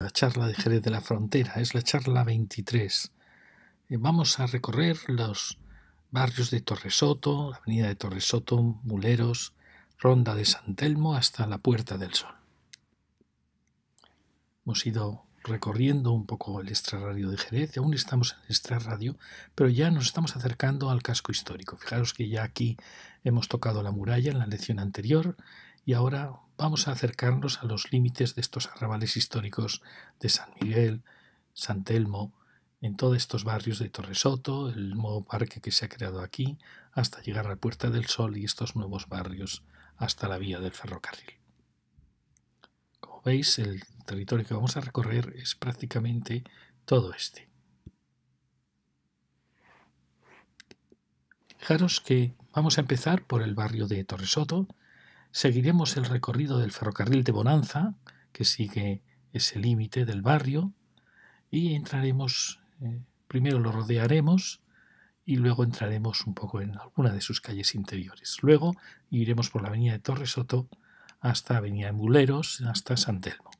La charla de Jerez de la Frontera es la charla 23. Eh, vamos a recorrer los barrios de Torresoto, la avenida de Torresoto, Muleros, Ronda de San Telmo hasta la Puerta del Sol. Hemos ido recorriendo un poco el extrarradio de Jerez, aún estamos en el extrarradio, pero ya nos estamos acercando al casco histórico. Fijaros que ya aquí hemos tocado la muralla en la lección anterior y ahora vamos a acercarnos a los límites de estos arrabales históricos de San Miguel, San Telmo, en todos estos barrios de Torresoto, el nuevo parque que se ha creado aquí, hasta llegar a la Puerta del Sol y estos nuevos barrios, hasta la vía del ferrocarril. Como veis, el territorio que vamos a recorrer es prácticamente todo este. Fijaros que vamos a empezar por el barrio de Torresoto, seguiremos el recorrido del ferrocarril de Bonanza, que sigue ese límite del barrio, y entraremos, eh, primero lo rodearemos y luego entraremos un poco en alguna de sus calles interiores. Luego iremos por la avenida de Torre Soto hasta avenida de Muleros, hasta San Telmo.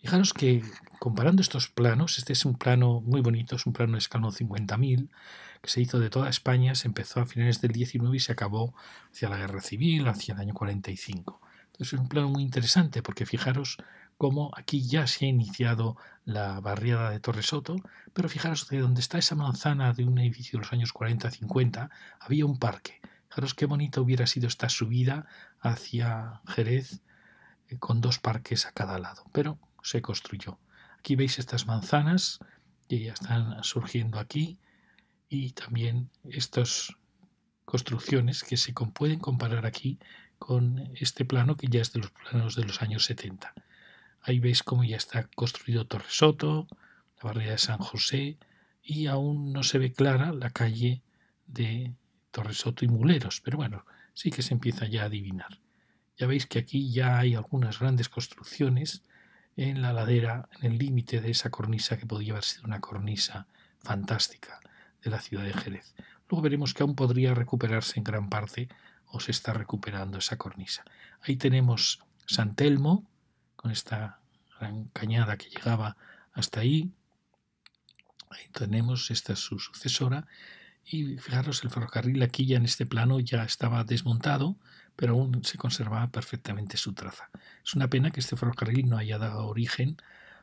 Fijaros que comparando estos planos, este es un plano muy bonito, es un plano de escalón 50.000, que se hizo de toda España, se empezó a finales del 19 y se acabó hacia la Guerra Civil, hacia el año 45. Entonces es un plano muy interesante porque fijaros cómo aquí ya se ha iniciado la barriada de Torres Soto, pero fijaros que donde está esa manzana de un edificio de los años 40-50 había un parque. Fijaros qué bonita hubiera sido esta subida hacia Jerez eh, con dos parques a cada lado, pero se construyó. Aquí veis estas manzanas que ya están surgiendo aquí y también estas construcciones que se pueden comparar aquí con este plano que ya es de los planos de los años 70. Ahí veis cómo ya está construido Torresoto, la barrera de San José y aún no se ve clara la calle de Torresoto y Muleros, pero bueno, sí que se empieza ya a adivinar. Ya veis que aquí ya hay algunas grandes construcciones en la ladera, en el límite de esa cornisa que podía haber sido una cornisa fantástica de la ciudad de Jerez. Luego veremos que aún podría recuperarse en gran parte o se está recuperando esa cornisa. Ahí tenemos San Telmo, con esta gran cañada que llegaba hasta ahí. Ahí tenemos, esta es su sucesora. Y fijaros, el ferrocarril aquí ya en este plano ya estaba desmontado, pero aún se conservaba perfectamente su traza. Es una pena que este ferrocarril no haya dado origen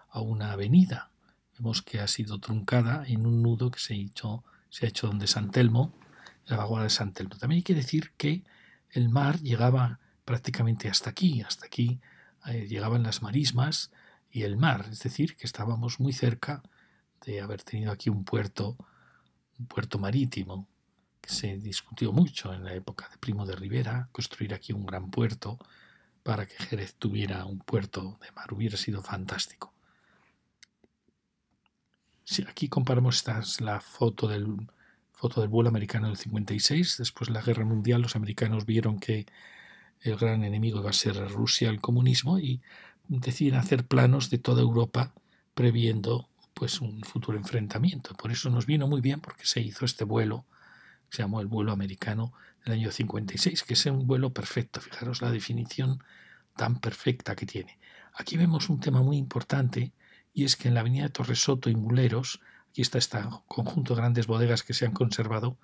a una avenida, Vemos que ha sido truncada en un nudo que se, se ha hecho donde San Telmo, la vaguada de San Telmo. También hay que decir que el mar llegaba prácticamente hasta aquí, hasta aquí eh, llegaban las marismas y el mar, es decir, que estábamos muy cerca de haber tenido aquí un puerto, un puerto marítimo, que se discutió mucho en la época de Primo de Rivera, construir aquí un gran puerto para que Jerez tuviera un puerto de mar, hubiera sido fantástico si aquí comparamos, esta la foto del, vuelo americano del 56, después de la guerra mundial los americanos vieron que el gran enemigo iba a ser Rusia, el comunismo, y deciden hacer planos de toda Europa previendo pues un futuro enfrentamiento. Por eso nos vino muy bien porque se hizo este vuelo, se llamó el vuelo americano del año 56, que es un vuelo perfecto. Fijaros la definición tan perfecta que tiene. Aquí vemos un tema muy importante y es que en la avenida Torresoto y Muleros, aquí está este conjunto de grandes bodegas que se han conservado,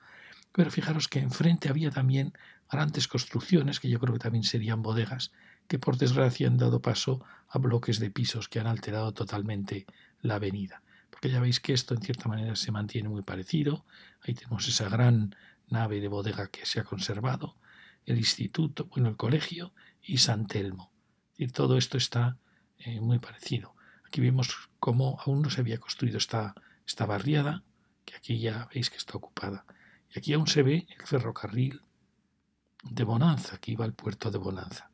pero fijaros que enfrente había también grandes construcciones, que yo creo que también serían bodegas, que por desgracia han dado paso a bloques de pisos que han alterado totalmente la avenida. Porque ya veis que esto en cierta manera se mantiene muy parecido, ahí tenemos esa gran nave de bodega que se ha conservado, el instituto, bueno, el colegio y San Telmo. Y todo esto está eh, muy parecido. Aquí vemos cómo aún no se había construido esta, esta barriada, que aquí ya veis que está ocupada. Y aquí aún se ve el ferrocarril de Bonanza, que iba al puerto de Bonanza.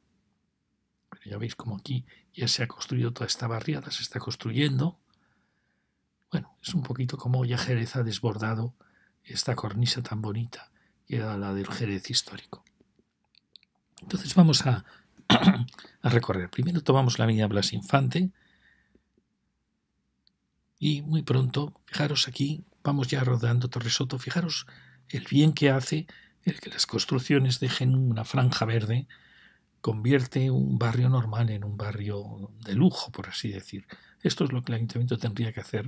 Pero ya veis cómo aquí ya se ha construido toda esta barriada, se está construyendo. Bueno, es un poquito como ya Jerez ha desbordado esta cornisa tan bonita que era la del Jerez histórico. Entonces vamos a, a recorrer. Primero tomamos la avenida Blas Infante, y muy pronto, fijaros aquí, vamos ya rodando Torresoto, fijaros el bien que hace el que las construcciones dejen una franja verde, convierte un barrio normal en un barrio de lujo, por así decir. Esto es lo que el ayuntamiento tendría que hacer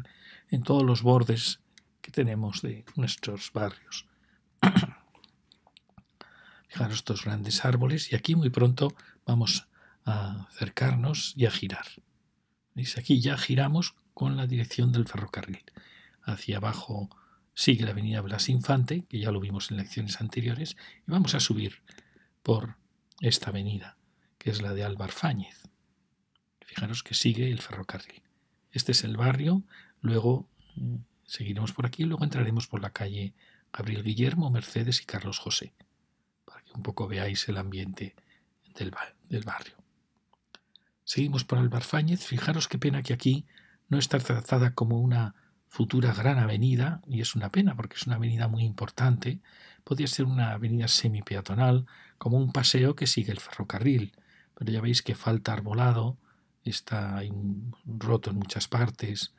en todos los bordes que tenemos de nuestros barrios. Fijaros estos grandes árboles y aquí muy pronto vamos a acercarnos y a girar. ¿Veis? Aquí ya giramos con la dirección del ferrocarril. Hacia abajo sigue la avenida Blas Infante, que ya lo vimos en lecciones anteriores, y vamos a subir por esta avenida, que es la de Álvar Fáñez. Fijaros que sigue el ferrocarril. Este es el barrio, luego mm, seguiremos por aquí, y luego entraremos por la calle Gabriel Guillermo, Mercedes y Carlos José, para que un poco veáis el ambiente del, del barrio. Seguimos por Álvar Fáñez. Fijaros qué pena que aquí no está tratada como una futura gran avenida, y es una pena porque es una avenida muy importante, podría ser una avenida semi-peatonal, como un paseo que sigue el ferrocarril, pero ya veis que falta arbolado, está roto en muchas partes,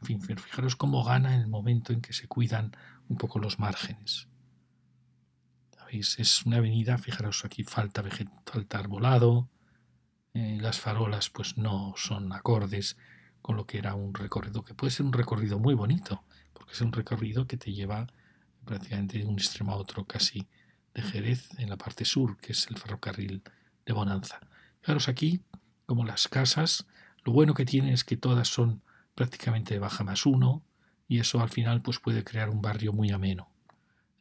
en fin, fijaros cómo gana en el momento en que se cuidan un poco los márgenes. Es una avenida, fijaros aquí, falta, vegetal, arbolado, eh, las farolas pues no son acordes con lo que era un recorrido que puede ser un recorrido muy bonito, porque es un recorrido que te lleva prácticamente de un extremo a otro casi de Jerez en la parte sur, que es el ferrocarril de Bonanza. Fijaros aquí, como las casas, lo bueno que tiene es que todas son prácticamente de baja más uno, y eso al final pues puede crear un barrio muy ameno.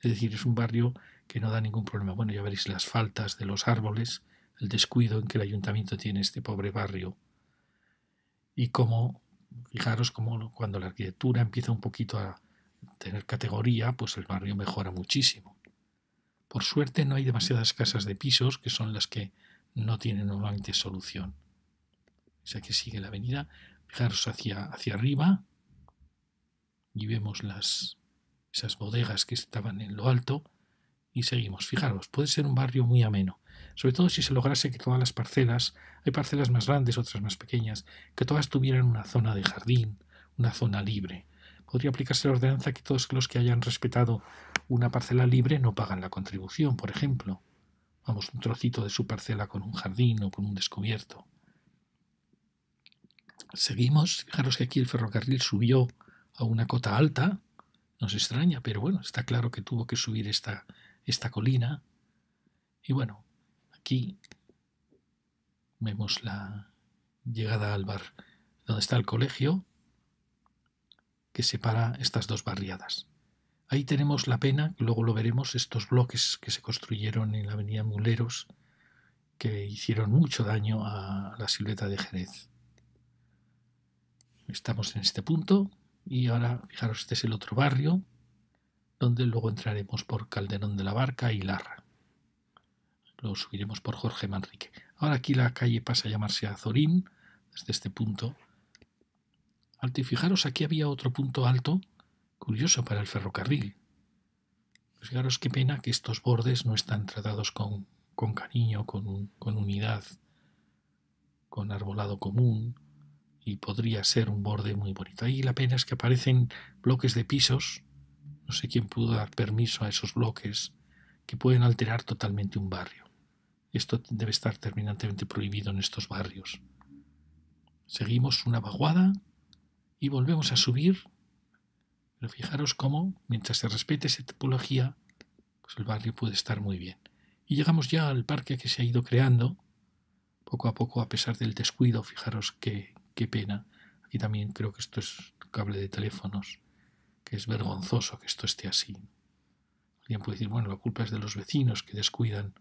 Es decir, es un barrio que no da ningún problema. Bueno, ya veréis las faltas de los árboles, el descuido en que el ayuntamiento tiene este pobre barrio y como, fijaros, cómo cuando la arquitectura empieza un poquito a tener categoría, pues el barrio mejora muchísimo. Por suerte no hay demasiadas casas de pisos que son las que no tienen normalmente solución. O sea que sigue la avenida, fijaros hacia, hacia arriba y vemos las, esas bodegas que estaban en lo alto y seguimos. Fijaros, puede ser un barrio muy ameno sobre todo si se lograse que todas las parcelas, hay parcelas más grandes, otras más pequeñas, que todas tuvieran una zona de jardín, una zona libre. Podría aplicarse la ordenanza que todos los que hayan respetado una parcela libre no pagan la contribución, por ejemplo. Vamos, un trocito de su parcela con un jardín o con un descubierto. Seguimos, fijaros que aquí el ferrocarril subió a una cota alta, No se extraña, pero bueno, está claro que tuvo que subir esta, esta colina. Y bueno, Aquí vemos la llegada al bar, donde está el colegio, que separa estas dos barriadas. Ahí tenemos la pena, luego lo veremos, estos bloques que se construyeron en la avenida Muleros, que hicieron mucho daño a la silueta de Jerez. Estamos en este punto y ahora, fijaros, este es el otro barrio, donde luego entraremos por Calderón de la Barca y Larra. Lo subiremos por Jorge Manrique. Ahora aquí la calle pasa a llamarse Azorín, desde este punto alto. Y fijaros, aquí había otro punto alto, curioso para el ferrocarril. Fijaros qué pena que estos bordes no están tratados con, cariño, con, con unidad, con arbolado común, y podría ser un borde muy bonito. Ahí la pena es que aparecen bloques de pisos, no sé quién pudo dar permiso a esos bloques, que pueden alterar totalmente un barrio. Esto debe estar terminantemente prohibido en estos barrios. Seguimos una vaguada y volvemos a subir. Pero fijaros cómo, mientras se respete esa tipología, pues el barrio puede estar muy bien. Y llegamos ya al parque que se ha ido creando, poco a poco, a pesar del descuido. Fijaros qué, qué pena. Aquí también creo que esto es cable de teléfonos, que es vergonzoso que esto esté así. Alguien puede decir, bueno, la culpa es de los vecinos que descuidan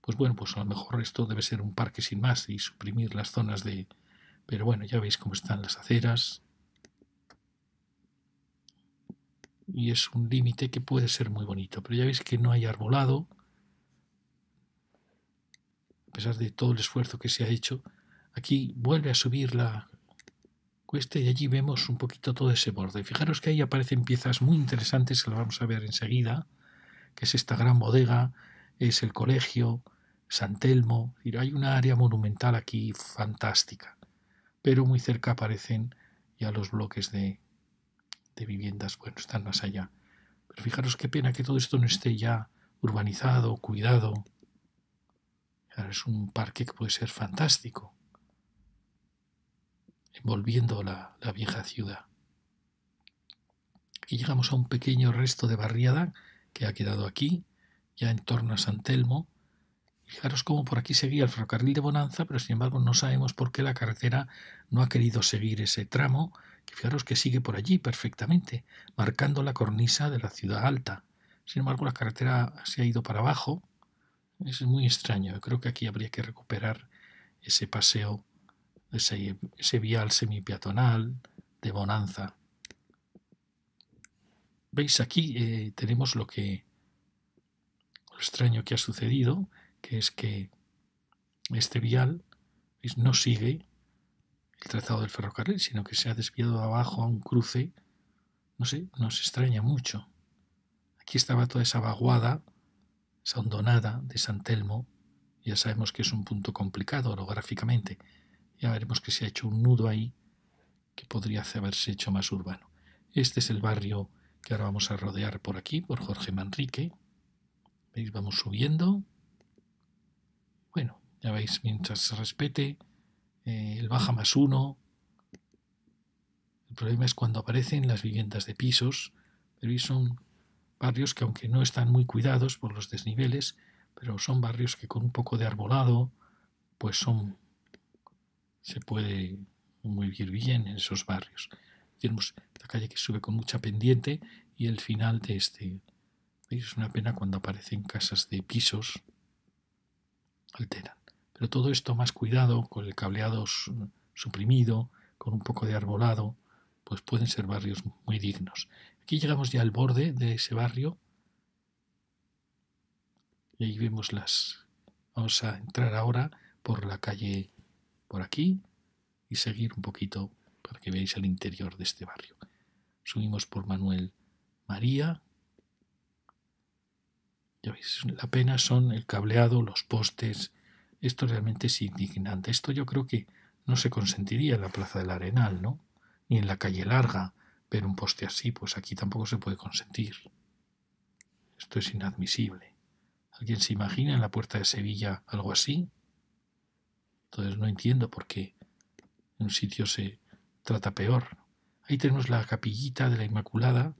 pues bueno, pues a lo mejor esto debe ser un parque sin más y suprimir las zonas de... Pero bueno, ya veis cómo están las aceras. Y es un límite que puede ser muy bonito, pero ya veis que no hay arbolado. A pesar de todo el esfuerzo que se ha hecho, aquí vuelve a subir la cuesta y allí vemos un poquito todo ese borde. Fijaros que ahí aparecen piezas muy interesantes que las vamos a ver enseguida, que es esta gran bodega, es el colegio, San Telmo, hay una área monumental aquí fantástica, pero muy cerca aparecen ya los bloques de, viviendas, bueno, están más allá. Pero fijaros qué pena que todo esto no esté ya urbanizado, cuidado. Es un parque que puede ser fantástico, envolviendo la, la vieja ciudad. Y llegamos a un pequeño resto de barriada que ha quedado aquí, ya en torno a San Telmo. Fijaros cómo por aquí seguía el ferrocarril de Bonanza, pero sin embargo no sabemos por qué la carretera no ha querido seguir ese tramo, fijaros que sigue por allí perfectamente, marcando la cornisa de la ciudad alta. Sin embargo, la carretera se ha ido para abajo. Es muy extraño. creo que aquí habría que recuperar ese paseo, ese, ese vial semipeatonal de Bonanza. Veis, aquí eh, tenemos lo que extraño que ha sucedido, que es que este vial pues, no sigue el trazado del ferrocarril, sino que se ha desviado abajo a un cruce. No sé, nos extraña mucho. Aquí estaba toda esa vaguada, esa hondonada de San Telmo. Ya sabemos que es un punto complicado orográficamente. Ya veremos que se ha hecho un nudo ahí que podría haberse hecho más urbano. Este es el barrio que ahora vamos a rodear por aquí, por Jorge Manrique. Vamos subiendo. Bueno, ya veis, mientras se respete, eh, el baja más uno. El problema es cuando aparecen las viviendas de pisos. Pero son barrios que aunque no están muy cuidados por los desniveles, pero son barrios que con un poco de arbolado, pues son se puede vivir bien en esos barrios. Tenemos la calle que sube con mucha pendiente y el final de este es una pena cuando aparecen casas de pisos, alteran. Pero todo esto más cuidado, con el cableado suprimido, con un poco de arbolado, pues pueden ser barrios muy dignos. Aquí llegamos ya al borde de ese barrio. Y ahí vemos las... Vamos a entrar ahora por la calle por aquí y seguir un poquito para que veáis el interior de este barrio. Subimos por Manuel María, la pena son el cableado, los postes. Esto realmente es indignante. Esto yo creo que no se consentiría en la Plaza del Arenal, ¿no? Ni en la calle larga ver un poste así, pues aquí tampoco se puede consentir. Esto es inadmisible. ¿Alguien se imagina en la puerta de Sevilla algo así? Entonces no entiendo por qué en un sitio se trata peor. Ahí tenemos la capillita de la Inmaculada,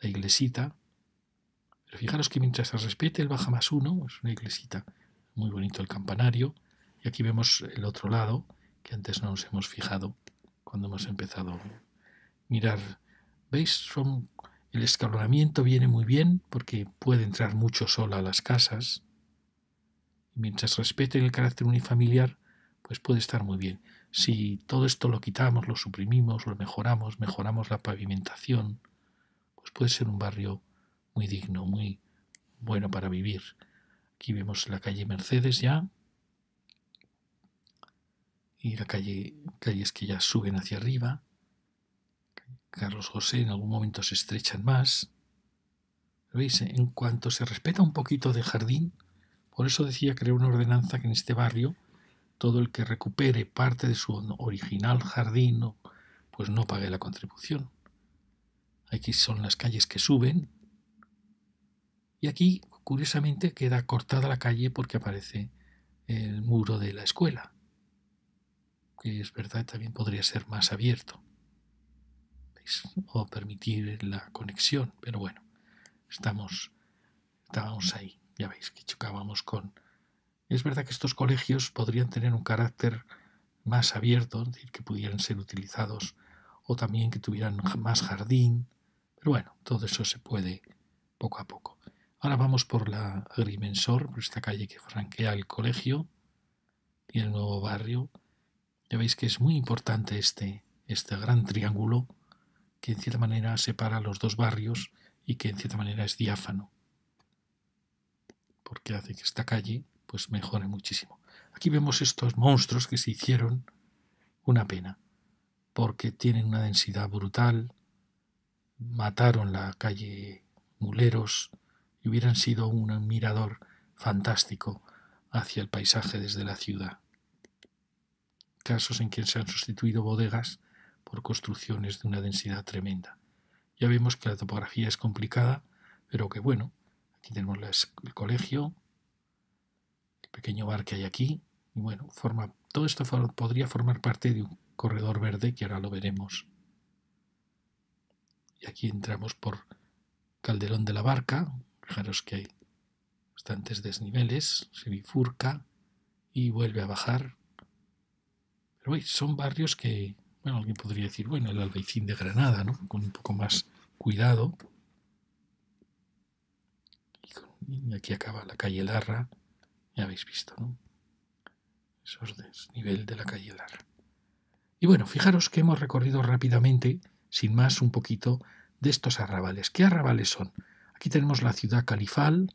la iglesita, fijaros que mientras se respete el baja más uno, es una iglesita muy bonito el campanario, y aquí vemos el otro lado, que antes no nos hemos fijado cuando hemos empezado a mirar. ¿Veis? el escalonamiento viene muy bien porque puede entrar mucho sol a las casas. Y mientras respete el carácter unifamiliar, pues puede estar muy bien. Si todo esto lo quitamos, lo suprimimos, lo mejoramos, mejoramos la pavimentación, pues puede ser un barrio muy digno, muy bueno para vivir. Aquí vemos la calle Mercedes ya. Y la calle, calles que ya suben hacia arriba. Carlos José en algún momento se estrechan más. ¿Veis? Eh, en cuanto se respeta un poquito de jardín, por eso decía crear una ordenanza que en este barrio todo el que recupere parte de su original jardín pues no pague la contribución. Aquí son las calles que suben y aquí, curiosamente, queda cortada la calle porque aparece el muro de la escuela, que es verdad también podría ser más abierto o permitir la conexión, pero bueno, estamos, estábamos ahí, ya veis que chocábamos con... Es verdad que estos colegios podrían tener un carácter más abierto, decir, que pudieran ser utilizados o también que tuvieran más jardín, pero bueno, todo eso se puede poco a poco. Ahora vamos por la Agrimensor, por esta calle que franquea el colegio y el nuevo barrio. Ya veis que es muy importante este, este gran triángulo que en cierta manera separa los dos barrios y que en cierta manera es diáfano, porque hace que esta calle pues mejore muchísimo. Aquí vemos estos monstruos que se hicieron una pena, porque tienen una densidad brutal, mataron la calle Muleros, y hubieran sido un mirador fantástico hacia el paisaje desde la ciudad. Casos en que se han sustituido bodegas por construcciones de una densidad tremenda. Ya vemos que la topografía es complicada, pero que bueno, aquí tenemos el colegio, el pequeño bar que hay aquí, y bueno, forma, todo esto podría formar parte de un corredor verde que ahora lo veremos. Y aquí entramos por Calderón de la Barca, Fijaros que hay bastantes desniveles, se bifurca y vuelve a bajar. Pero son barrios que, bueno, alguien podría decir, bueno, el albaicín de Granada, ¿no? Con un poco más cuidado. Y, aquí acaba la calle Larra, ya habéis visto, ¿no? Eso es desnivel de la calle Larra. Y bueno, fijaros que hemos recorrido rápidamente, sin más, un poquito de estos arrabales. ¿Qué arrabales son? Aquí tenemos la ciudad califal,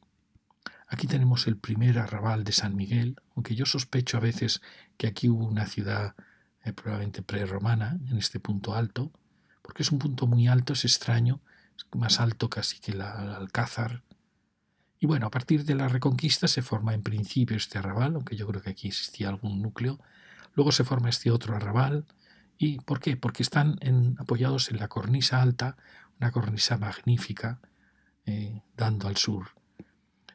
aquí tenemos el primer arrabal de San Miguel, aunque yo sospecho a veces que aquí hubo una ciudad eh, probablemente prerromana en este punto alto, porque es un punto muy alto, es extraño, es más alto casi que el Alcázar. Y bueno, a partir de la Reconquista se forma en principio este arrabal, aunque yo creo que aquí existía algún núcleo. Luego se forma este otro arrabal. ¿Y por qué? Porque están apoyados en la cornisa alta, una cornisa magnífica, eh, dando al sur.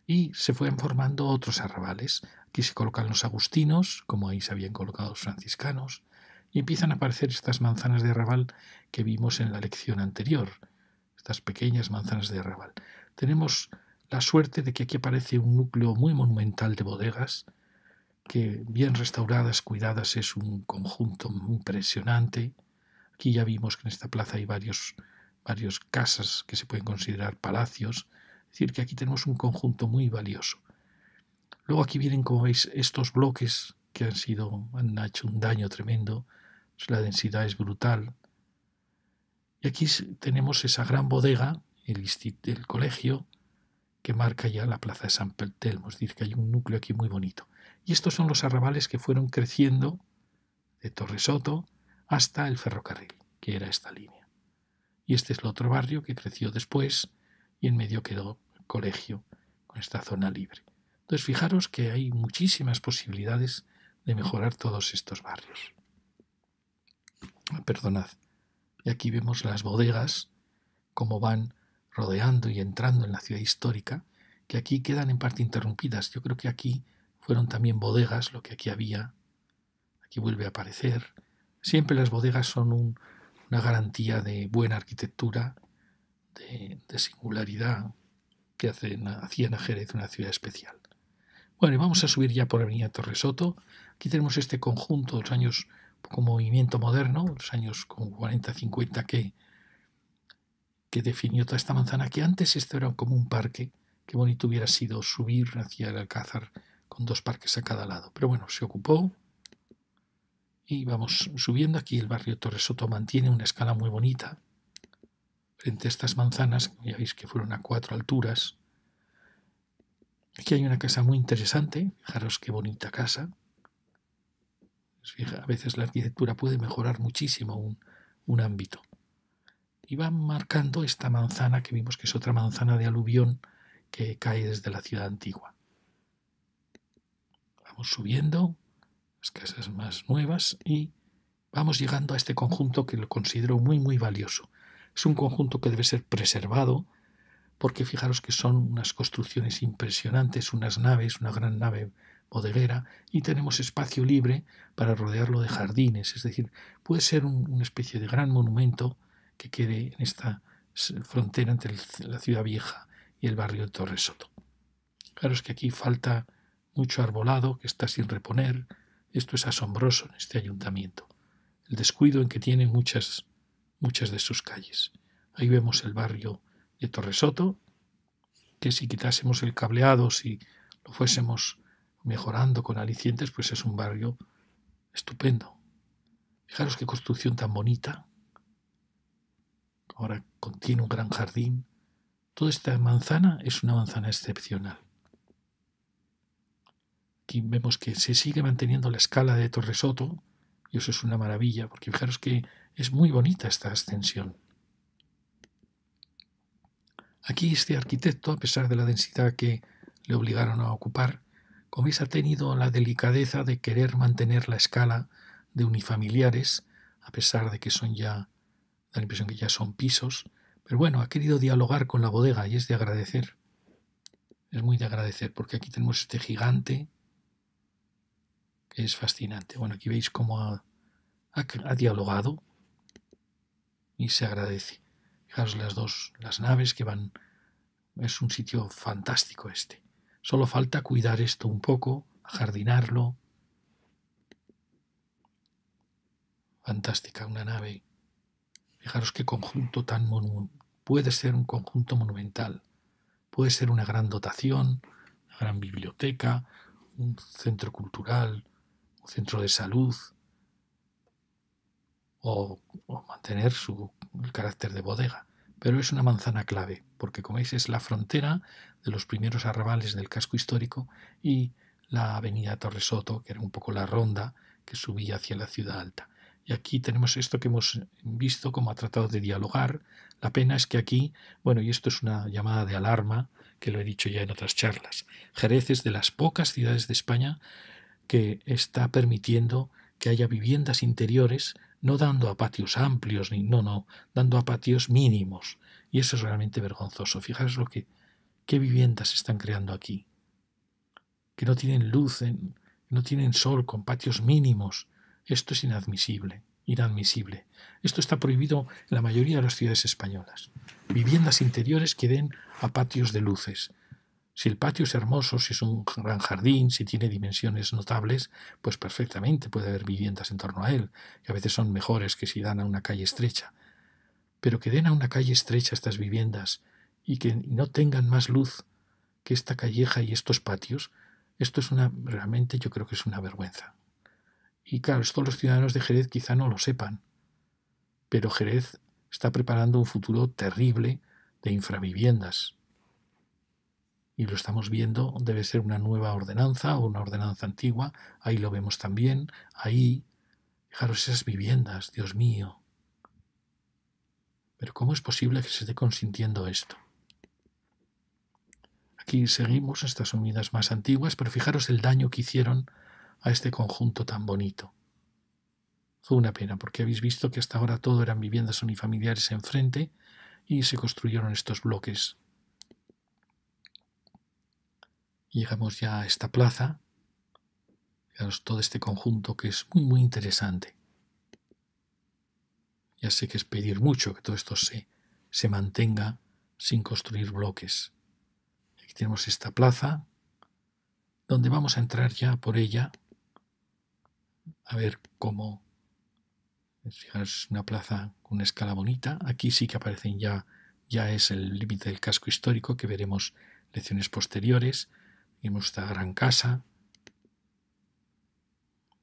Y se fueron formando otros arrabales. Aquí se colocan los agustinos, como ahí se habían colocado los franciscanos, y empiezan a aparecer estas manzanas de arrabal que vimos en la lección anterior, estas pequeñas manzanas de arrabal. Tenemos la suerte de que aquí aparece un núcleo muy monumental de bodegas, que bien restauradas, cuidadas, es un conjunto impresionante. Aquí ya vimos que en esta plaza hay varios varias casas que se pueden considerar palacios. Es decir, que aquí tenemos un conjunto muy valioso. Luego aquí vienen, como veis, estos bloques que han, sido, han hecho un daño tremendo. Pues la densidad es brutal. Y aquí tenemos esa gran bodega, el, el colegio, que marca ya la plaza de San Peltelmo. Es decir, que hay un núcleo aquí muy bonito. Y estos son los arrabales que fueron creciendo de Torresoto hasta el ferrocarril, que era esta línea y este es el otro barrio que creció después y en medio quedó el colegio con esta zona libre. Entonces fijaros que hay muchísimas posibilidades de mejorar todos estos barrios. Ah, perdonad. Y aquí vemos las bodegas, cómo van rodeando y entrando en la ciudad histórica, que aquí quedan en parte interrumpidas. Yo creo que aquí fueron también bodegas lo que aquí había. Aquí vuelve a aparecer. Siempre las bodegas son un, una garantía de buena arquitectura, de, singularidad, que hacen, hacían a Jerez una ciudad especial. Bueno, y vamos a subir ya por Avenida Torresoto. Aquí tenemos este conjunto de los años con movimiento moderno, los años con 40-50 que, que definió toda esta manzana, que antes esto era como un parque. Qué bonito hubiera sido subir hacia el Alcázar con dos parques a cada lado. Pero bueno, se ocupó, y vamos subiendo aquí el barrio Torres Soto mantiene una escala muy bonita. Frente a estas manzanas, ya veis que fueron a cuatro alturas. Aquí hay una casa muy interesante, fijaros qué bonita casa. a veces la arquitectura puede mejorar muchísimo un, un ámbito. Y van marcando esta manzana que vimos que es otra manzana de aluvión que cae desde la ciudad antigua. Vamos subiendo, casas más nuevas y vamos llegando a este conjunto que lo considero muy, muy valioso. Es un conjunto que debe ser preservado porque fijaros que son unas construcciones impresionantes, unas naves, una gran nave bodeguera y tenemos espacio libre para rodearlo de jardines, es decir, puede ser una especie de gran monumento que quede en esta frontera entre la ciudad vieja y el barrio de Torres Soto. Fijaros que aquí falta mucho arbolado que está sin reponer, esto es asombroso en este ayuntamiento, el descuido en que tienen muchas, muchas de sus calles. Ahí vemos el barrio de Torresoto, que si quitásemos el cableado, si lo fuésemos mejorando con alicientes, pues es un barrio estupendo. Fijaros qué construcción tan bonita. Ahora contiene un gran jardín. Toda esta manzana es una manzana excepcional vemos que se sigue manteniendo la escala de Torresoto, y eso es una maravilla, porque fijaros que es muy bonita esta ascensión. Aquí este arquitecto, a pesar de la densidad que le obligaron a ocupar, como veis ha tenido la delicadeza de querer mantener la escala de unifamiliares, a pesar de que son ya, da la impresión que ya son pisos, pero bueno, ha querido dialogar con la bodega y es de agradecer. Es muy de agradecer porque aquí tenemos este gigante es fascinante. Bueno, aquí veis cómo ha, dialogado y se agradece. Fijaros las dos, las naves que van... Es un sitio fantástico este. Solo falta cuidar esto un poco, jardinarlo. Fantástica, una nave. Fijaros qué conjunto tan monumental. Puede ser un conjunto monumental. Puede ser una gran dotación, una gran biblioteca, un centro cultural, centro de salud o, mantener su carácter de bodega. Pero es una manzana clave, porque como veis es la frontera de los primeros arrabales del casco histórico y la avenida Torresoto, que era un poco la ronda que subía hacia la ciudad alta. Y aquí tenemos esto que hemos visto como ha tratado de dialogar. La pena es que aquí, bueno, y esto es una llamada de alarma, que lo he dicho ya en otras charlas, Jerez es de las pocas ciudades de España que está permitiendo que haya viviendas interiores, no dando a patios amplios, ni, no, no, dando a patios mínimos. Y eso es realmente vergonzoso. Fijaros lo que, qué viviendas se están creando aquí, que no tienen luz, no tienen sol, con patios mínimos. Esto es inadmisible, inadmisible. Esto está prohibido en la mayoría de las ciudades españolas. Viviendas interiores que den a patios de luces. Si el patio es hermoso, si es un gran jardín, si tiene dimensiones notables, pues perfectamente puede haber viviendas en torno a él, que a veces son mejores que si dan a una calle estrecha. Pero que den a una calle estrecha estas viviendas y que no tengan más luz que esta calleja y estos patios, esto es una, realmente yo creo que es una vergüenza. Y claro, todos los ciudadanos de Jerez quizá no lo sepan, pero Jerez está preparando un futuro terrible de infraviviendas y lo estamos viendo, debe ser una nueva ordenanza o una ordenanza antigua, ahí lo vemos también, ahí, fijaros esas viviendas, Dios mío. Pero ¿cómo es posible que se esté consintiendo esto? Aquí seguimos estas unidas más antiguas, pero fijaros el daño que hicieron a este conjunto tan bonito. Fue una pena, porque habéis visto que hasta ahora todo eran viviendas unifamiliares enfrente y se construyeron estos bloques llegamos ya a esta plaza. Fijaros todo este conjunto que es muy, muy interesante. Ya sé que es pedir mucho que todo esto se, mantenga sin construir bloques. Aquí tenemos esta plaza, donde vamos a entrar ya por ella, a ver cómo. Fijaros, una plaza con una escala bonita. Aquí sí que aparecen ya, ya es el límite del casco histórico, que veremos lecciones posteriores y esta gran casa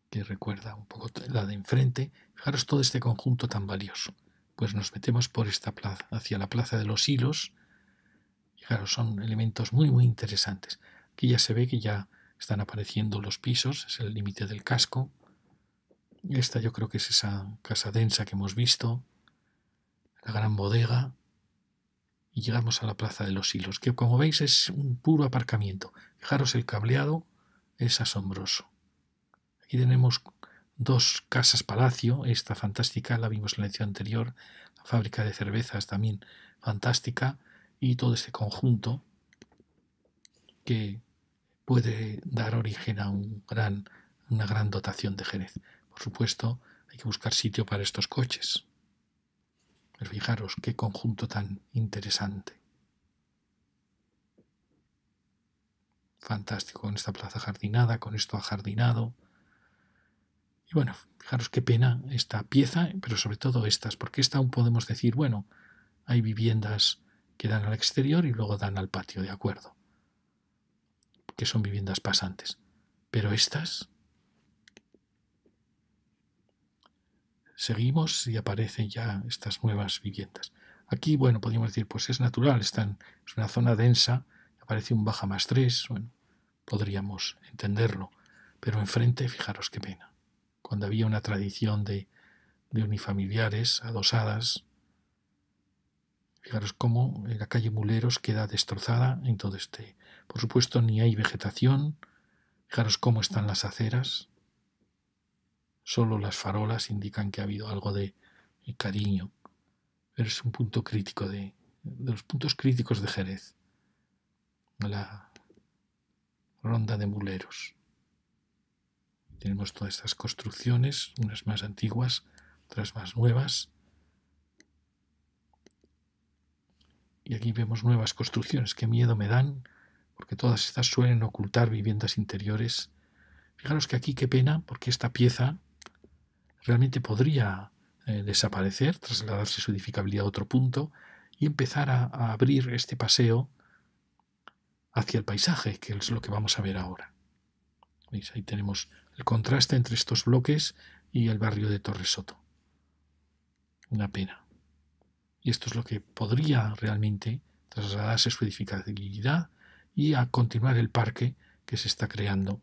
que recuerda un poco la de enfrente. Fijaros todo este conjunto tan valioso. Pues nos metemos por esta plaza, hacia la plaza de los hilos. Fijaros, son elementos muy, muy interesantes. Aquí ya se ve que ya están apareciendo los pisos, es el límite del casco. Esta yo creo que es esa casa densa que hemos visto, la gran bodega, y llegamos a la Plaza de los Hilos, que como veis es un puro aparcamiento. Fijaros, el cableado es asombroso. Aquí tenemos dos casas palacio, esta fantástica, la vimos en la lección anterior, la fábrica de cervezas también fantástica, y todo este conjunto que puede dar origen a un gran, una gran dotación de Jerez. Por supuesto, hay que buscar sitio para estos coches. Pero fijaros qué conjunto tan interesante. fantástico con esta plaza jardinada, con esto ajardinado. Y bueno, fijaros qué pena esta pieza, pero sobre todo estas, porque esta aún podemos decir, bueno, hay viviendas que dan al exterior y luego dan al patio, de acuerdo, que son viviendas pasantes. Pero estas... Seguimos y aparecen ya estas nuevas viviendas. Aquí, bueno, podríamos decir, pues es natural, están, es una zona densa, parece un baja más tres, bueno, podríamos entenderlo, pero enfrente, fijaros qué pena. Cuando había una tradición de, de unifamiliares adosadas, fijaros cómo la calle Muleros queda destrozada en todo este. Por supuesto, ni hay vegetación, fijaros cómo están las aceras, solo las farolas indican que ha habido algo de, cariño. Pero es un punto crítico de, de los puntos críticos de Jerez la ronda de muleros. Tenemos todas estas construcciones, unas más antiguas, otras más nuevas. Y aquí vemos nuevas construcciones, qué miedo me dan, porque todas estas suelen ocultar viviendas interiores. Fijaros que aquí qué pena, porque esta pieza realmente podría eh, desaparecer, trasladarse su edificabilidad a otro punto y empezar a abrir este paseo hacia el paisaje, que es lo que vamos a ver ahora. Ahí tenemos el contraste entre estos bloques y el barrio de Soto. Una pena. Y esto es lo que podría realmente trasladarse su edificabilidad y a continuar el parque que se está creando,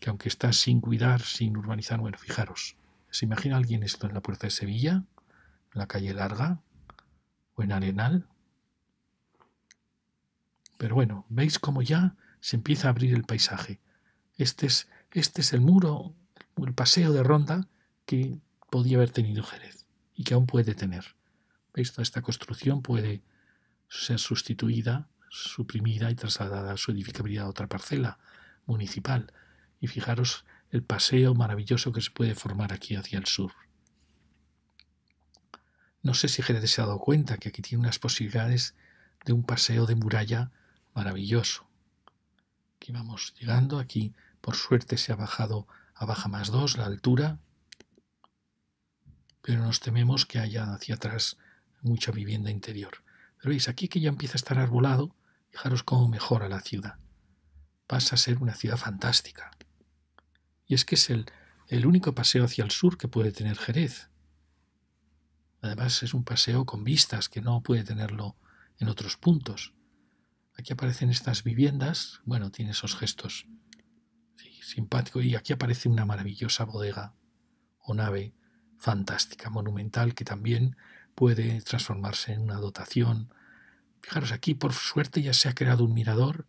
que aunque está sin cuidar, sin urbanizar, bueno, fijaros, ¿se imagina alguien esto en la puerta de Sevilla, en la calle larga o en Arenal? Pero bueno, veis cómo ya se empieza a abrir el paisaje. Este es, este es el muro, el paseo de ronda que podía haber tenido Jerez y que aún puede tener. ¿Veis? Toda esta construcción puede ser sustituida, suprimida y trasladada a su edificabilidad a otra parcela municipal. Y fijaros el paseo maravilloso que se puede formar aquí hacia el sur. No sé si Jerez se ha dado cuenta que aquí tiene unas posibilidades de un paseo de muralla maravilloso. Aquí vamos llegando, aquí por suerte se ha bajado a baja más 2 la altura, pero nos tememos que haya hacia atrás mucha vivienda interior. Pero veis, aquí que ya empieza a estar arbolado, fijaros cómo mejora la ciudad. Pasa a ser una ciudad fantástica. Y es que es el, el único paseo hacia el sur que puede tener Jerez. Además es un paseo con vistas que no puede tenerlo en otros puntos. Aquí aparecen estas viviendas, bueno, tiene esos gestos sí, simpáticos. Y aquí aparece una maravillosa bodega o nave fantástica, monumental, que también puede transformarse en una dotación. Fijaros, aquí por suerte ya se ha creado un mirador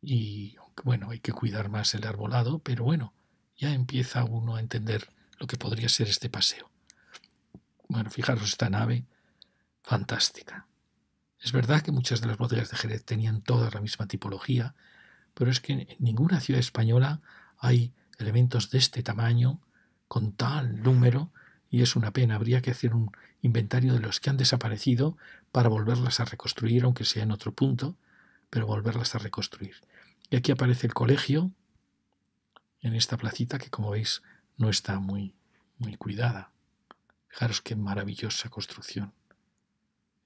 y, bueno, hay que cuidar más el arbolado, pero bueno, ya empieza uno a entender lo que podría ser este paseo. Bueno, fijaros esta nave fantástica. Es verdad que muchas de las bodegas de Jerez tenían toda la misma tipología, pero es que en ninguna ciudad española hay elementos de este tamaño, con tal número, y es una pena, habría que hacer un inventario de los que han desaparecido para volverlas a reconstruir, aunque sea en otro punto, pero volverlas a reconstruir. Y aquí aparece el colegio, en esta placita que como veis no está muy, muy cuidada. Fijaros qué maravillosa construcción.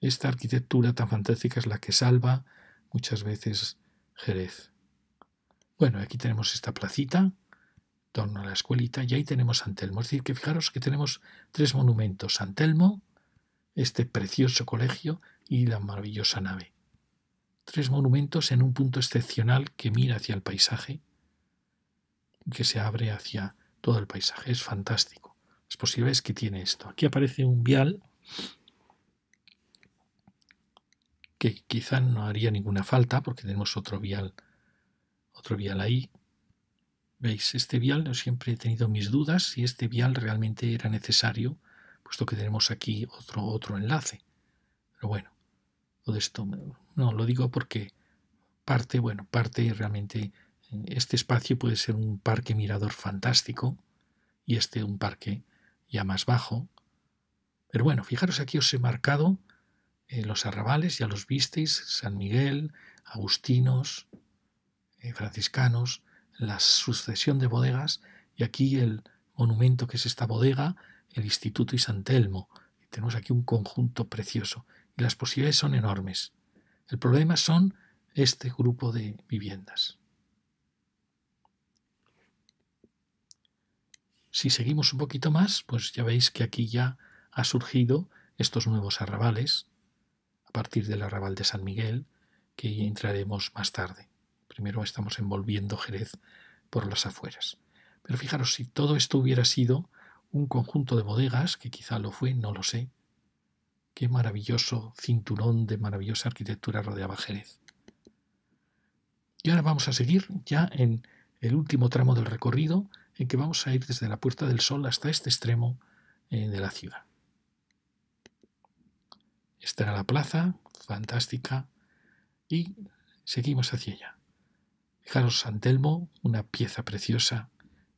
Esta arquitectura tan fantástica es la que salva muchas veces Jerez. Bueno, aquí tenemos esta placita, torno a la escuelita, y ahí tenemos San Telmo. Es decir, que fijaros que tenemos tres monumentos, San Telmo, este precioso colegio y la maravillosa nave. Tres monumentos en un punto excepcional que mira hacia el paisaje, y que se abre hacia todo el paisaje. Es fantástico. posible es que tiene esto. Aquí aparece un vial que quizás no haría ninguna falta porque tenemos otro vial, otro vial ahí. ¿Veis? Este vial yo siempre he tenido mis dudas si este vial realmente era necesario, puesto que tenemos aquí otro, otro enlace. Pero bueno, todo esto no lo digo porque parte, bueno, parte realmente este espacio puede ser un parque mirador fantástico y este un parque ya más bajo. Pero bueno, fijaros aquí os he marcado eh, los arrabales, ya los visteis, San Miguel, agustinos, eh, franciscanos, la sucesión de bodegas y aquí el monumento que es esta bodega, el Instituto y San Telmo. tenemos aquí un conjunto precioso y las posibilidades son enormes. El problema son este grupo de viviendas. Si seguimos un poquito más, pues ya veis que aquí ya ha surgido estos nuevos arrabales, partir del arrabal de San Miguel, que entraremos más tarde. Primero estamos envolviendo Jerez por las afueras. Pero fijaros, si todo esto hubiera sido un conjunto de bodegas, que quizá lo fue, no lo sé, qué maravilloso cinturón de maravillosa arquitectura rodeaba Jerez. Y ahora vamos a seguir ya en el último tramo del recorrido, en que vamos a ir desde la Puerta del Sol hasta este extremo eh, de la ciudad. Esta era la plaza, fantástica, y seguimos hacia ella. Fijaros, San Telmo, una pieza preciosa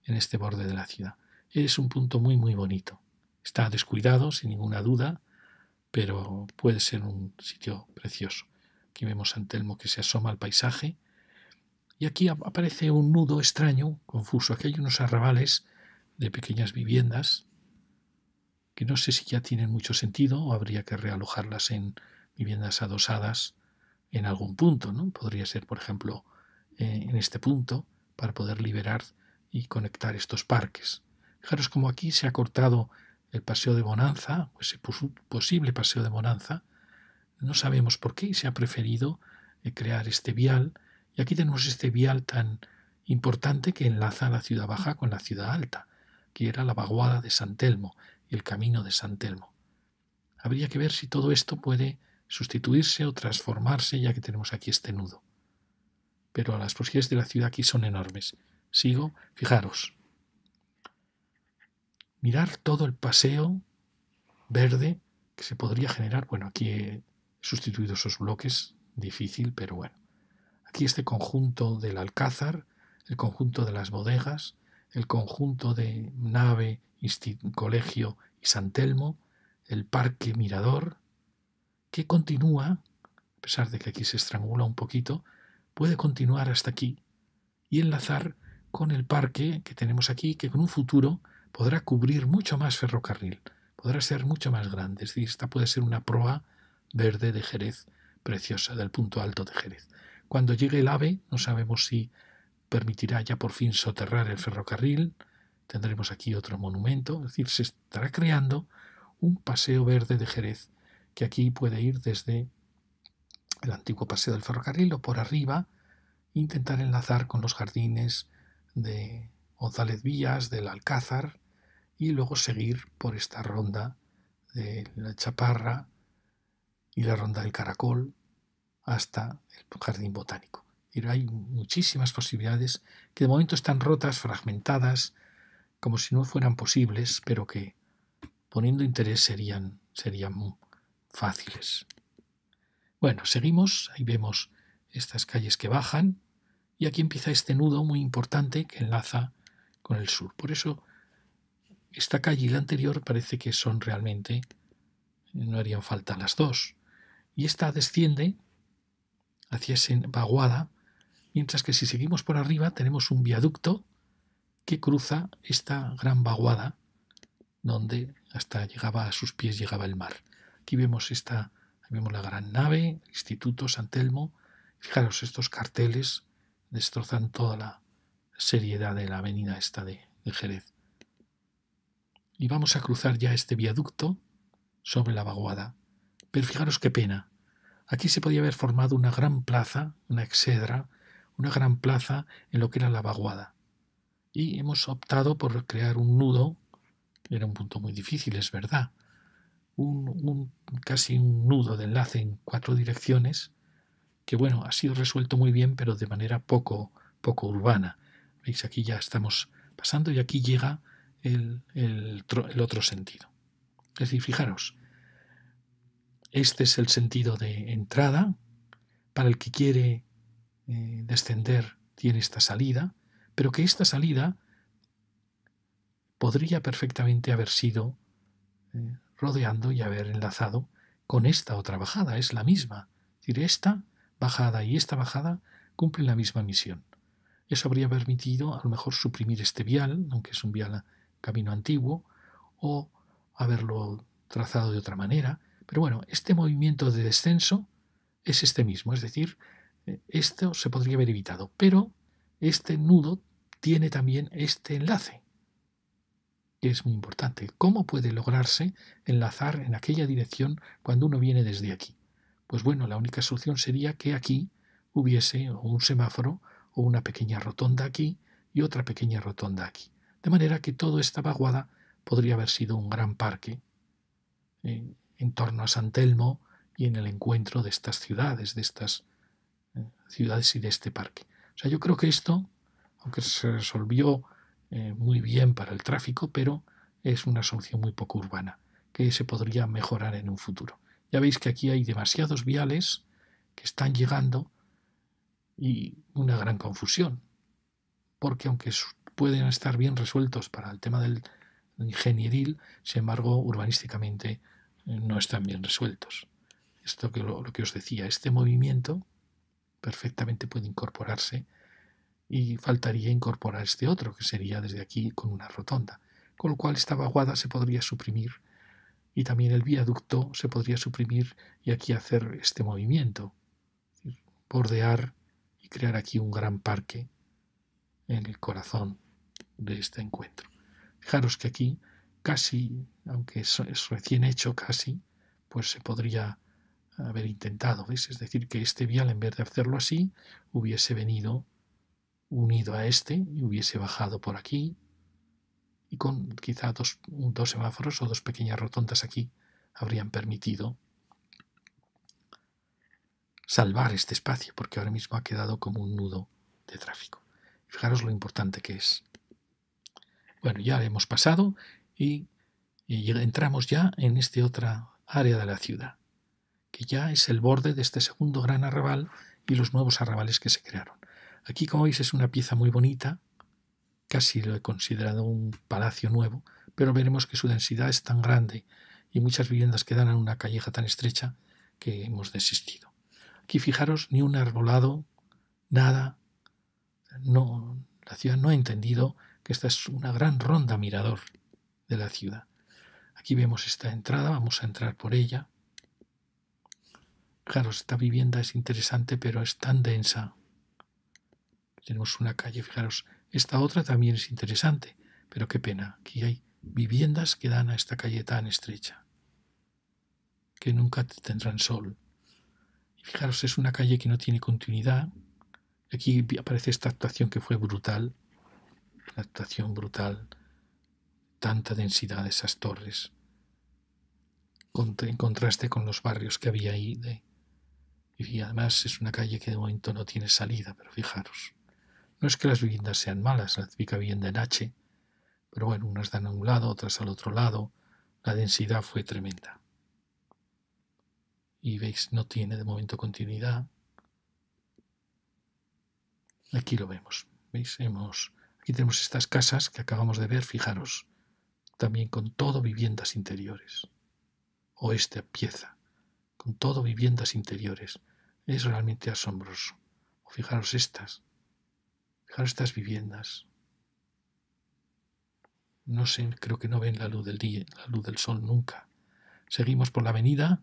en este borde de la ciudad. Es un punto muy, muy bonito. Está descuidado, sin ninguna duda, pero puede ser un sitio precioso. Aquí vemos San Telmo que se asoma al paisaje. Y aquí aparece un nudo extraño, confuso. Aquí hay unos arrabales de pequeñas viviendas que no sé si ya tienen mucho sentido o habría que realojarlas en viviendas adosadas en algún punto. ¿no? Podría ser, por ejemplo, eh, en este punto para poder liberar y conectar estos parques. Fijaros como aquí se ha cortado el paseo de Bonanza, pues, ese posible paseo de Bonanza. No sabemos por qué se ha preferido eh, crear este vial. Y aquí tenemos este vial tan importante que enlaza la ciudad baja con la ciudad alta, que era la vaguada de San Telmo, el camino de San Telmo. Habría que ver si todo esto puede sustituirse o transformarse ya que tenemos aquí este nudo. Pero las posibilidades de la ciudad aquí son enormes. Sigo, fijaros. Mirar todo el paseo verde que se podría generar. Bueno, aquí he sustituido esos bloques, difícil, pero bueno. Aquí este conjunto del alcázar, el conjunto de las bodegas, el conjunto de nave Colegio y San Telmo, el Parque Mirador, que continúa, a pesar de que aquí se estrangula un poquito, puede continuar hasta aquí y enlazar con el parque que tenemos aquí, que con un futuro podrá cubrir mucho más ferrocarril, podrá ser mucho más grande. esta puede ser una proa verde de Jerez, preciosa, del punto alto de Jerez. Cuando llegue el AVE, no sabemos si permitirá ya por fin soterrar el ferrocarril, Tendremos aquí otro monumento, es decir, se estará creando un paseo verde de Jerez, que aquí puede ir desde el antiguo paseo del ferrocarril o por arriba, intentar enlazar con los jardines de González Villas, del Alcázar, y luego seguir por esta ronda de la Chaparra y la ronda del Caracol hasta el Jardín Botánico. hay muchísimas posibilidades que de momento están rotas, fragmentadas, como si no fueran posibles, pero que poniendo interés serían, serían muy fáciles. Bueno, seguimos, ahí vemos estas calles que bajan y aquí empieza este nudo muy importante que enlaza con el sur. Por eso esta calle y la anterior parece que son realmente, no harían falta las dos. Y esta desciende hacia esa vaguada, mientras que si seguimos por arriba tenemos un viaducto que cruza esta gran vaguada donde hasta llegaba a sus pies llegaba el mar. Aquí vemos esta vemos la gran nave, el Instituto San Telmo. Fijaros, estos carteles destrozan toda la seriedad de la avenida esta de, Jerez. Y vamos a cruzar ya este viaducto sobre la vaguada. Pero fijaros qué pena. Aquí se podía haber formado una gran plaza, una exedra, una gran plaza en lo que era la vaguada y hemos optado por crear un nudo, era un punto muy difícil, es verdad, un, casi un nudo de enlace en cuatro direcciones, que bueno, ha sido resuelto muy bien, pero de manera poco, poco urbana. Veis, aquí ya estamos pasando y aquí llega el, otro sentido. Es decir, fijaros, este es el sentido de entrada, para el que quiere eh, descender tiene esta salida, pero que esta salida podría perfectamente haber sido eh, rodeando y haber enlazado con esta otra bajada, es la misma. Es decir, esta bajada y esta bajada cumplen la misma misión. Eso habría permitido a lo mejor suprimir este vial, aunque es un vial camino antiguo, o haberlo trazado de otra manera. Pero bueno, este movimiento de descenso es este mismo, es decir, eh, esto se podría haber evitado, pero este nudo tiene también este enlace, que es muy importante. ¿Cómo puede lograrse enlazar en aquella dirección cuando uno viene desde aquí? Pues bueno, la única solución sería que aquí hubiese un semáforo o una pequeña rotonda aquí y otra pequeña rotonda aquí. De manera que toda esta vaguada podría haber sido un gran parque en, eh, en torno a San Telmo y en el encuentro de estas ciudades, de estas eh, ciudades y de este parque. O sea, yo creo que esto, aunque se resolvió eh, muy bien para el tráfico, pero es una solución muy poco urbana, que se podría mejorar en un futuro. Ya veis que aquí hay demasiados viales que están llegando y una gran confusión, porque aunque pueden estar bien resueltos para el tema del ingenieril, sin embargo, urbanísticamente eh, no están bien resueltos. Esto que lo que os decía, este movimiento perfectamente puede incorporarse y faltaría incorporar este otro, que sería desde aquí con una rotonda, con lo cual esta vaguada se podría suprimir y también el viaducto se podría suprimir y aquí hacer este movimiento, bordear y crear aquí un gran parque en el corazón de este encuentro. Fijaros que aquí casi, aunque es recién hecho casi, pues se podría haber intentado, Es decir, que este vial, en vez de hacerlo así, hubiese venido unido a este y hubiese bajado por aquí y con quizá dos, semáforos o dos pequeñas rotondas aquí habrían permitido salvar este espacio, porque ahora mismo ha quedado como un nudo de tráfico. Fijaros lo importante que es. Bueno, ya hemos pasado y, entramos ya en este otra área de la ciudad que ya es el borde de este segundo gran arrabal y los nuevos arrabales que se crearon. Aquí, como veis, es una pieza muy bonita, casi lo he considerado un palacio nuevo, pero veremos que su densidad es tan grande y muchas viviendas quedan en una calleja tan estrecha que hemos desistido. Aquí fijaros, ni un arbolado, nada. No, la ciudad no ha entendido que esta es una gran ronda mirador de la ciudad. Aquí vemos esta entrada, vamos a entrar por ella. Fijaros, esta vivienda es interesante, pero es tan densa. Tenemos una calle, fijaros, esta otra también es interesante, pero qué pena, aquí hay viviendas que dan a esta calle tan estrecha, que nunca tendrán sol. Y fijaros, es una calle que no tiene continuidad. Aquí aparece esta actuación que fue brutal, una actuación brutal, tanta densidad de esas torres, en contraste con los barrios que había ahí de y además es una calle que de momento no tiene salida, pero fijaros. No es que las viviendas sean malas, la típica vivienda en H, pero bueno, unas dan a un lado, otras al otro lado. La densidad fue tremenda. Y veis, no tiene de momento continuidad. Aquí lo vemos. ¿Veis? Hemos, aquí tenemos estas casas que acabamos de ver, fijaros, también con todo viviendas interiores. O esta pieza con todo viviendas interiores. Es realmente asombroso. O fijaros estas, fijaros estas viviendas. No sé, creo que no ven la luz del día, la luz del sol nunca. Seguimos por la avenida.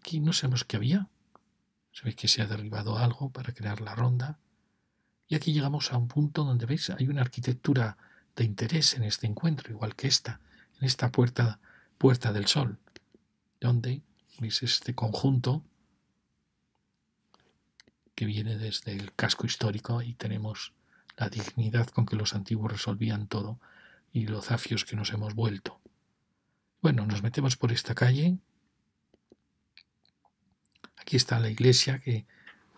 Aquí no sabemos qué había. Se que se ha derribado algo para crear la ronda. Y aquí llegamos a un punto donde, veis, hay una arquitectura de interés en este encuentro, igual que esta, en esta puerta, puerta del sol, donde ¿Veis este conjunto? que viene desde el casco histórico y tenemos la dignidad con que los antiguos resolvían todo y los zafios que nos hemos vuelto. Bueno, nos metemos por esta calle. Aquí está la iglesia que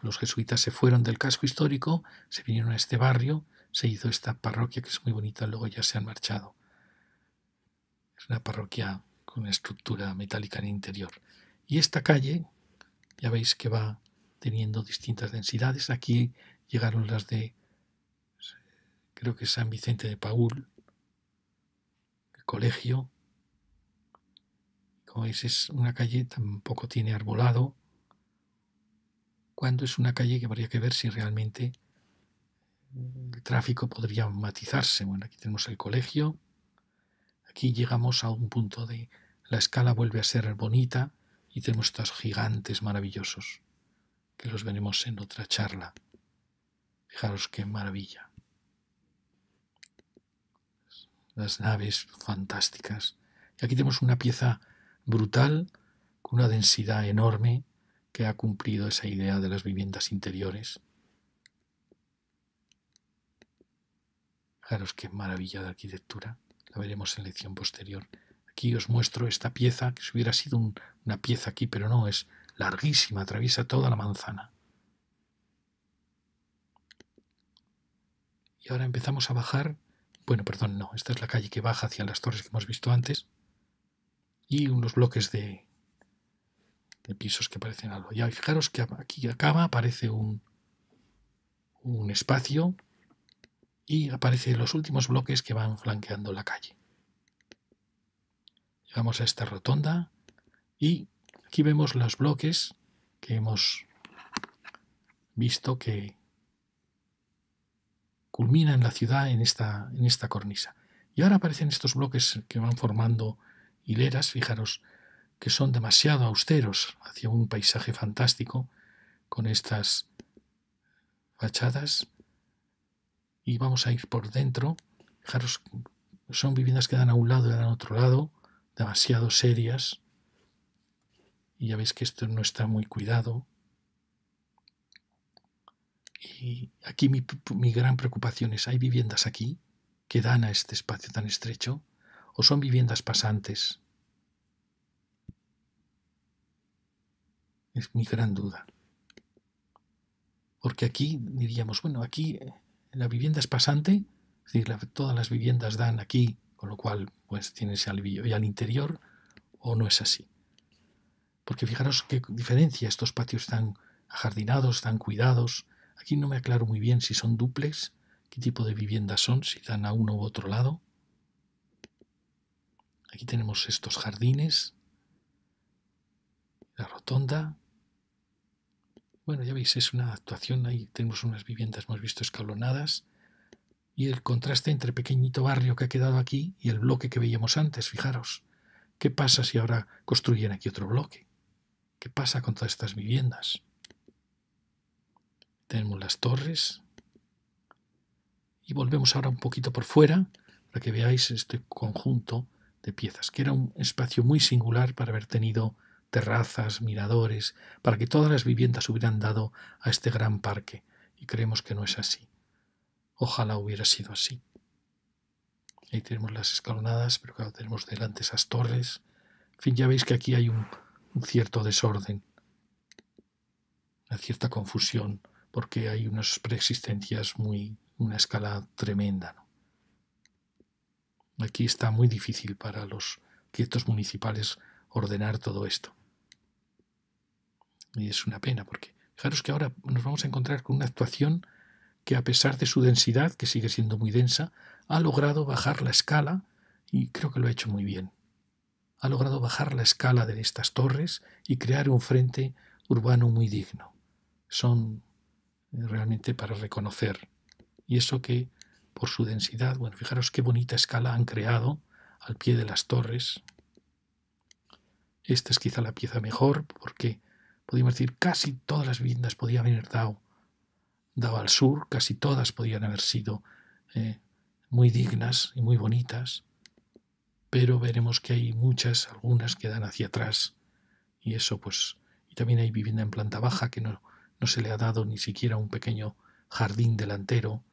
los jesuitas se fueron del casco histórico, se vinieron a este barrio, se hizo esta parroquia que es muy bonita, luego ya se han marchado. Es una parroquia con estructura metálica en el interior. Y esta calle, ya veis que va teniendo distintas densidades. Aquí llegaron las de, creo que San Vicente de Paúl, el colegio. Como veis, es una calle, tampoco tiene arbolado. Cuando es una calle que habría que ver si realmente el tráfico podría matizarse. Bueno, aquí tenemos el colegio. Aquí llegamos a un punto de la escala vuelve a ser bonita, y tenemos estos gigantes maravillosos que los veremos en otra charla. Fijaros qué maravilla. Las naves fantásticas. Y aquí tenemos una pieza brutal con una densidad enorme que ha cumplido esa idea de las viviendas interiores. Fijaros qué maravilla de arquitectura. La veremos en lección posterior. Aquí os muestro esta pieza, que si hubiera sido una pieza aquí, pero no, es larguísima, atraviesa toda la manzana. Y ahora empezamos a bajar. Bueno, perdón, no, esta es la calle que baja hacia las torres que hemos visto antes. Y unos bloques de, pisos que parecen algo. Ya, fijaros que aquí acaba, aparece un espacio y aparecen los últimos bloques que van flanqueando la calle. Llegamos a esta rotonda y aquí vemos los bloques que hemos visto que culminan la ciudad en esta, en esta cornisa. Y ahora aparecen estos bloques que van formando hileras, fijaros, que son demasiado austeros hacia un paisaje fantástico con estas fachadas. Y vamos a ir por dentro. Fijaros, son viviendas que dan a un lado y dan a otro lado demasiado serias, y ya veis que esto no está muy cuidado. Y aquí mi, gran preocupación es, ¿hay viviendas aquí que dan a este espacio tan estrecho? ¿O son viviendas pasantes? Es mi gran duda. Porque aquí diríamos, bueno, aquí la vivienda es pasante, es decir, todas las viviendas dan aquí con lo cual, pues tiene ese al interior, o no es así. Porque fijaros qué diferencia estos patios están ajardinados, tan cuidados. Aquí no me aclaro muy bien si son duples, qué tipo de viviendas son, si dan a uno u otro lado. Aquí tenemos estos jardines, la rotonda. Bueno, ya veis, es una actuación, ahí tenemos unas viviendas, hemos visto escalonadas, y el contraste entre pequeñito barrio que ha quedado aquí y el bloque que veíamos antes, fijaros. ¿Qué pasa si ahora construyen aquí otro bloque? ¿Qué pasa con todas estas viviendas? Tenemos las torres. Y volvemos ahora un poquito por fuera para que veáis este conjunto de piezas, que era un espacio muy singular para haber tenido terrazas, miradores, para que todas las viviendas hubieran dado a este gran parque. Y creemos que no es así. Ojalá hubiera sido así. Ahí tenemos las escalonadas, pero claro, tenemos delante esas torres. En fin, ya veis que aquí hay un, cierto desorden, una cierta confusión, porque hay unas preexistencias muy, una escala tremenda. Aquí está muy difícil para los quietos municipales ordenar todo esto. Y es una pena, porque fijaros que ahora nos vamos a encontrar con una actuación que a pesar de su densidad, que sigue siendo muy densa, ha logrado bajar la escala, y creo que lo ha hecho muy bien. Ha logrado bajar la escala de estas torres y crear un frente urbano muy digno. Son eh, realmente para reconocer. Y eso que, por su densidad, bueno, fijaros qué bonita escala han creado al pie de las torres. Esta es quizá la pieza mejor porque podríamos decir casi todas las viviendas podían haber dado daba al sur, casi todas podían haber sido eh, muy dignas y muy bonitas, pero veremos que hay muchas, algunas que dan hacia atrás, y eso pues, y también hay vivienda en planta baja que no, se le ha dado ni siquiera un pequeño jardín delantero,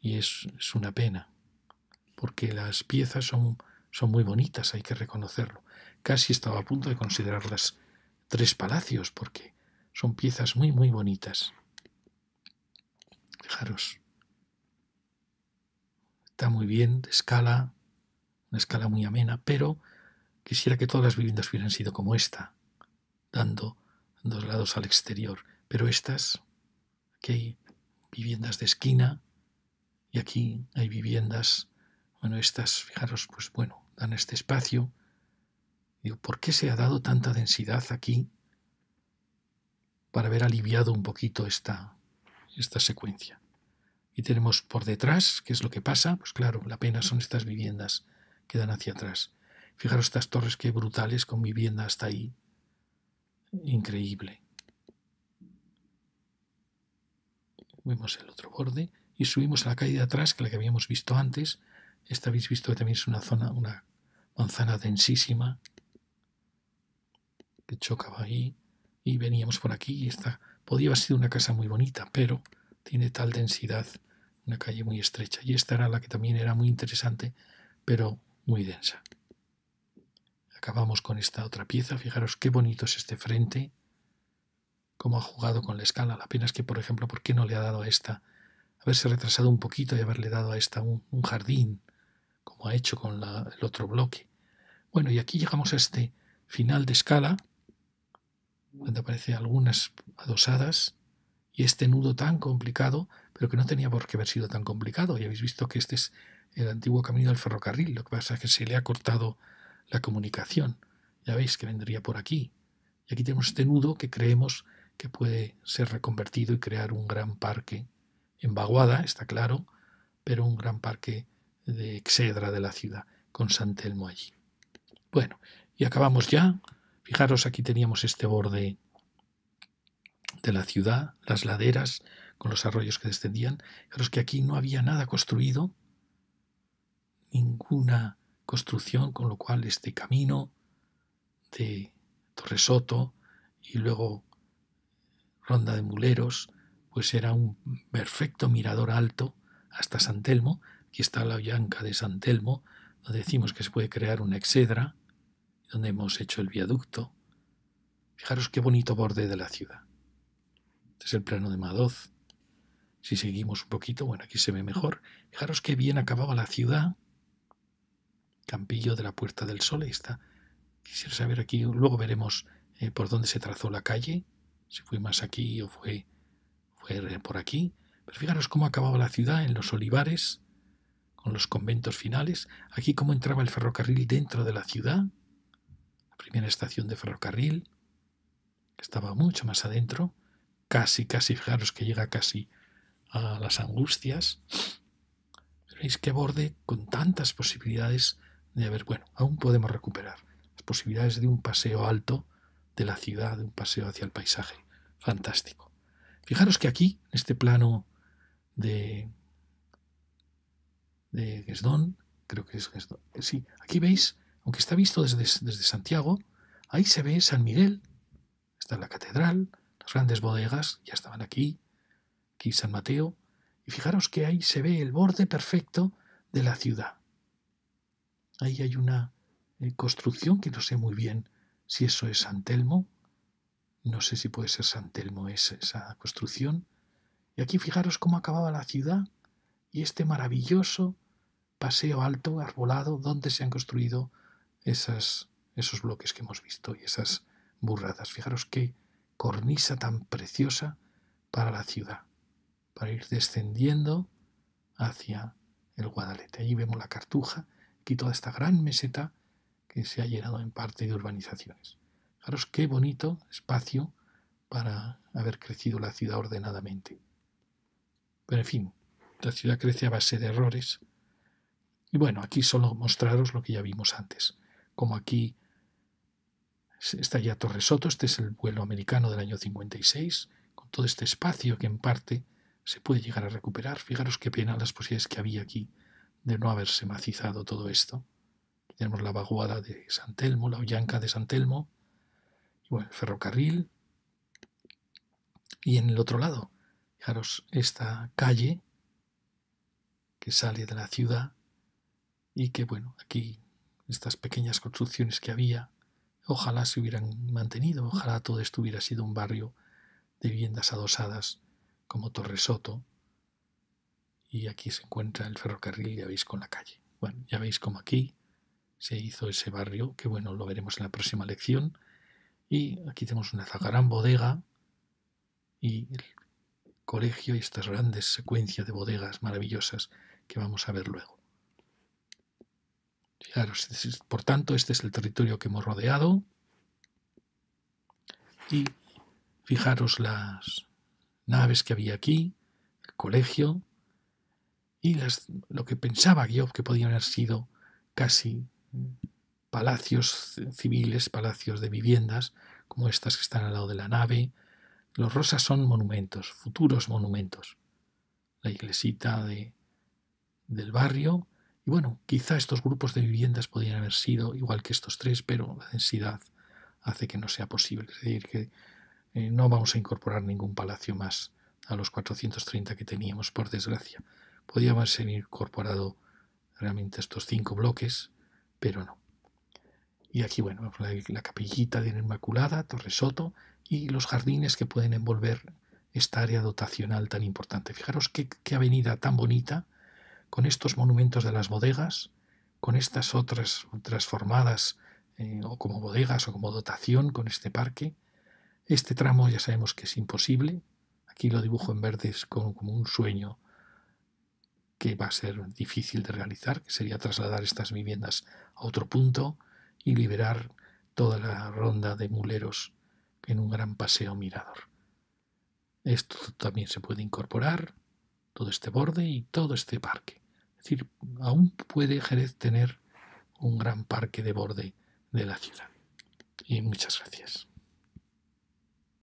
y es, una pena, porque las piezas son, son muy bonitas, hay que reconocerlo. Casi estaba a punto de considerarlas tres palacios, porque son piezas muy, muy bonitas. Fijaros. Está muy bien, de escala, una escala muy amena, pero quisiera que todas las viviendas hubieran sido como esta, dando dos lados al exterior. Pero estas, aquí hay viviendas de esquina y aquí hay viviendas, bueno, estas, fijaros, pues bueno, dan este espacio. Digo, ¿por qué se ha dado tanta densidad aquí? Para haber aliviado un poquito esta, esta secuencia. Y tenemos por detrás, ¿qué es lo que pasa? Pues claro, la pena son estas viviendas que dan hacia atrás. Fijaros estas torres que brutales con vivienda hasta ahí. Increíble. Vemos el otro borde y subimos a la calle de atrás, que la que habíamos visto antes. Esta habéis visto que también es una zona, una manzana densísima que chocaba ahí. Y veníamos por aquí y esta Podía haber sido una casa muy bonita, pero tiene tal densidad, una calle muy estrecha. Y esta era la que también era muy interesante, pero muy densa. Acabamos con esta otra pieza. Fijaros qué bonito es este frente, cómo ha jugado con la escala. La pena es que, por ejemplo, ¿por qué no le ha dado a esta? Haberse retrasado un poquito y haberle dado a esta un, jardín, como ha hecho con el otro bloque. Bueno, y aquí llegamos a este final de escala donde aparece algunas adosadas, y este nudo tan complicado, pero que no tenía por qué haber sido tan complicado. ya habéis visto que este es el antiguo camino del ferrocarril, lo que pasa es que se le ha cortado la comunicación. Ya veis que vendría por aquí. Y aquí tenemos este nudo que creemos que puede ser reconvertido y crear un gran parque en Baguada, está claro, pero un gran parque de Exedra de la ciudad, con Santelmo allí. Bueno, y acabamos ya. Fijaros, aquí teníamos este borde de la ciudad, las laderas con los arroyos que descendían. Fijaros que aquí no había nada construido, ninguna construcción, con lo cual este camino de Torresoto y luego Ronda de Muleros, pues era un perfecto mirador alto hasta San Telmo. Aquí está la bianca de San Telmo, donde decimos que se puede crear una exedra donde hemos hecho el viaducto. Fijaros qué bonito borde de la ciudad. Este es el plano de Madoz. Si seguimos un poquito, bueno, aquí se ve mejor. Fijaros qué bien acababa la ciudad. Campillo de la Puerta del Sol, ahí está. Quisiera saber aquí, luego veremos eh, por dónde se trazó la calle, si fue más aquí o fue, fue eh, por aquí. Pero fijaros cómo acababa la ciudad en los olivares, con los conventos finales, aquí cómo entraba el ferrocarril dentro de la ciudad, primera estación de ferrocarril, que estaba mucho más adentro, casi, casi, fijaros que llega casi a las angustias. ¿Veis qué borde con tantas posibilidades de haber, bueno, aún podemos recuperar las posibilidades de un paseo alto de la ciudad, de un paseo hacia el paisaje. Fantástico. Fijaros que aquí, en este plano de, de Gesdón, creo que es Gesdón, sí, aquí veis aunque está visto desde, Santiago, ahí se ve San Miguel, está la catedral, las grandes bodegas, ya estaban aquí, aquí San Mateo, y fijaros que ahí se ve el borde perfecto de la ciudad. Ahí hay una eh, construcción que no sé muy bien si eso es San Telmo, no sé si puede ser San Telmo esa construcción, y aquí fijaros cómo acababa la ciudad y este maravilloso paseo alto, arbolado, donde se han construido esos bloques que hemos visto y esas burradas. Fijaros qué cornisa tan preciosa para la ciudad, para ir descendiendo hacia el Guadalete. ahí vemos la Cartuja, aquí toda esta gran meseta que se ha llenado en parte de urbanizaciones. Fijaros qué bonito espacio para haber crecido la ciudad ordenadamente. Pero en fin, la ciudad crece a base de errores. Y bueno, aquí solo mostraros lo que ya vimos antes como aquí está ya Torres Soto, este es el vuelo americano del año 56, con todo este espacio que en parte se puede llegar a recuperar. Fijaros qué pena las posibilidades que había aquí de no haberse macizado todo esto. tenemos la vaguada de San Telmo, la Ollanca de San Telmo, el ferrocarril. Y en el otro lado, fijaros esta calle que sale de la ciudad y que, bueno, aquí estas pequeñas construcciones que había, ojalá se hubieran mantenido, ojalá todo esto hubiera sido un barrio de viviendas adosadas como Torresoto. Y aquí se encuentra el ferrocarril, ya veis, con la calle. Bueno, ya veis como aquí se hizo ese barrio, que bueno, lo veremos en la próxima lección. Y aquí tenemos una gran bodega y el colegio y estas grandes secuencias de bodegas maravillosas que vamos a ver luego por tanto, este es el territorio que hemos rodeado. Y fijaros las naves que había aquí, el colegio, y lo que pensaba yo que podían haber sido casi palacios civiles, palacios de viviendas, como estas que están al lado de la nave. Los rosas son monumentos, futuros monumentos. La iglesita del barrio y bueno, quizá estos grupos de viviendas podrían haber sido igual que estos tres, pero la densidad hace que no sea posible. Es decir, que eh, no vamos a incorporar ningún palacio más a los 430 que teníamos, por desgracia. Podríamos haber incorporado realmente estos cinco bloques, pero no. Y aquí, bueno, la, capillita de la Inmaculada, Torre Soto y los jardines que pueden envolver esta área dotacional tan importante. Fijaros qué, qué avenida tan bonita con estos monumentos de las bodegas, con estas otras transformadas eh, o como bodegas o como dotación con este parque. Este tramo ya sabemos que es imposible. Aquí lo dibujo en verdes como un sueño que va a ser difícil de realizar, que sería trasladar estas viviendas a otro punto y liberar toda la ronda de muleros en un gran paseo mirador. Esto también se puede incorporar, todo este borde y todo este parque. Es decir, aún puede Jerez tener un gran parque de borde de la ciudad. Y muchas gracias.